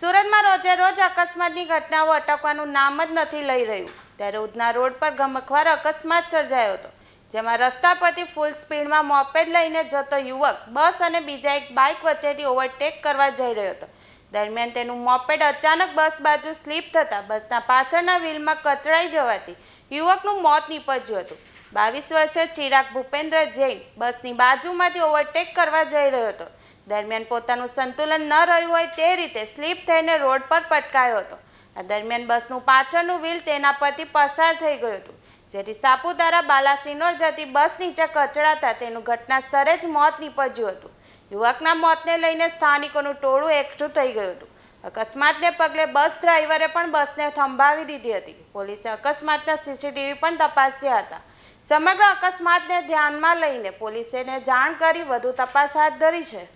સુરતમાં રોજે રોજ અકસ્માતની ઘટનાઓ અટકવાનું નામ જ નથી લઈ રહ્યું ત્યારે ઉધના રોડ પર ગમખવાર અકસ્માત સર્જાયો હતો જેમાં રસ્તા પરથી ફૂલ સ્પીડમાં મોપેડ લઈને જતો યુવક બસ અને બીજા એક બાઇક વચ્ચેથી ઓવરટેક કરવા જઈ રહ્યો હતો દરમિયાન તેનું મોપેડ અચાનક બસ બાજુ સ્લીપ થતાં બસના પાછળના વ્હીલમાં કચડાઈ જવાથી યુવકનું મોત નીપજ્યું હતું બાવીસ વર્ષે ચિરાગ ભૂપેન્દ્ર જૈન બસની બાજુમાંથી ઓવરટેક કરવા જઈ રહ્યો હતો દરમિયાન પોતાનું સંતુલન ન રહ્યું હોય તે રીતે સ્લીપ થઈને રોડ પર પટકાયો હતો આ દરમિયાન બસનું પાછળનું વ્હીલ તેના પરથી પસાર થઈ ગયું હતું જેથી સાપુતારા બાલાસિનોર જતી બસ નીચે કચડાતા તેનું ઘટના સ્થળે જ મોત નીપજ્યું હતું યુવકના મોતને લઈને સ્થાનિકોનું ટોળું એકઠું થઈ ગયું હતું અકસ્માતને પગલે બસ ડ્રાઈવરે પણ બસને થંભાવી દીધી હતી પોલીસે અકસ્માતના સીસીટીવી પણ તપાસ્યા હતા સમગ્ર અકસ્માતને ધ્યાનમાં લઈને પોલીસેને જાણ કરી વધુ તપાસ હાથ ધરી છે